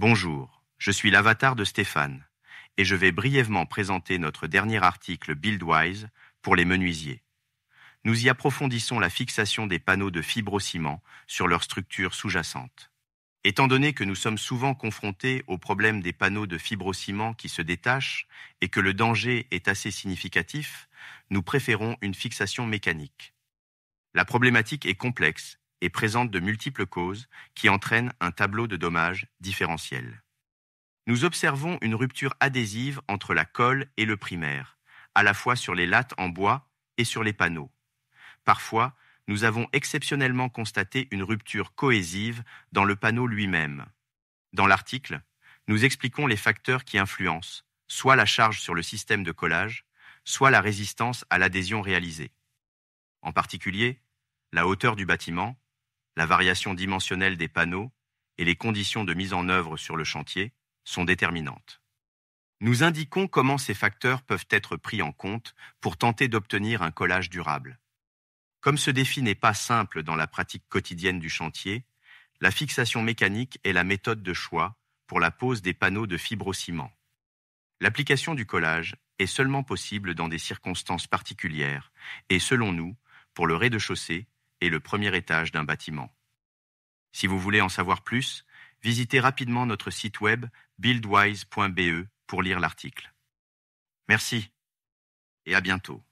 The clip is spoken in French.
Bonjour, je suis l'avatar de Stéphane et je vais brièvement présenter notre dernier article Buildwise pour les menuisiers. Nous y approfondissons la fixation des panneaux de fibrociment sur leur structure sous-jacente. Étant donné que nous sommes souvent confrontés au problème des panneaux de fibrociment qui se détachent et que le danger est assez significatif, nous préférons une fixation mécanique. La problématique est complexe et présente de multiples causes qui entraînent un tableau de dommages différentiel. Nous observons une rupture adhésive entre la colle et le primaire, à la fois sur les lattes en bois et sur les panneaux. Parfois, nous avons exceptionnellement constaté une rupture cohésive dans le panneau lui-même. Dans l'article, nous expliquons les facteurs qui influencent, soit la charge sur le système de collage, soit la résistance à l'adhésion réalisée. En particulier, la hauteur du bâtiment, la variation dimensionnelle des panneaux et les conditions de mise en œuvre sur le chantier sont déterminantes. Nous indiquons comment ces facteurs peuvent être pris en compte pour tenter d'obtenir un collage durable. Comme ce défi n'est pas simple dans la pratique quotidienne du chantier, la fixation mécanique est la méthode de choix pour la pose des panneaux de fibrociment. L'application du collage est seulement possible dans des circonstances particulières et, selon nous, pour le rez-de-chaussée, et le premier étage d'un bâtiment. Si vous voulez en savoir plus, visitez rapidement notre site web buildwise.be pour lire l'article. Merci et à bientôt.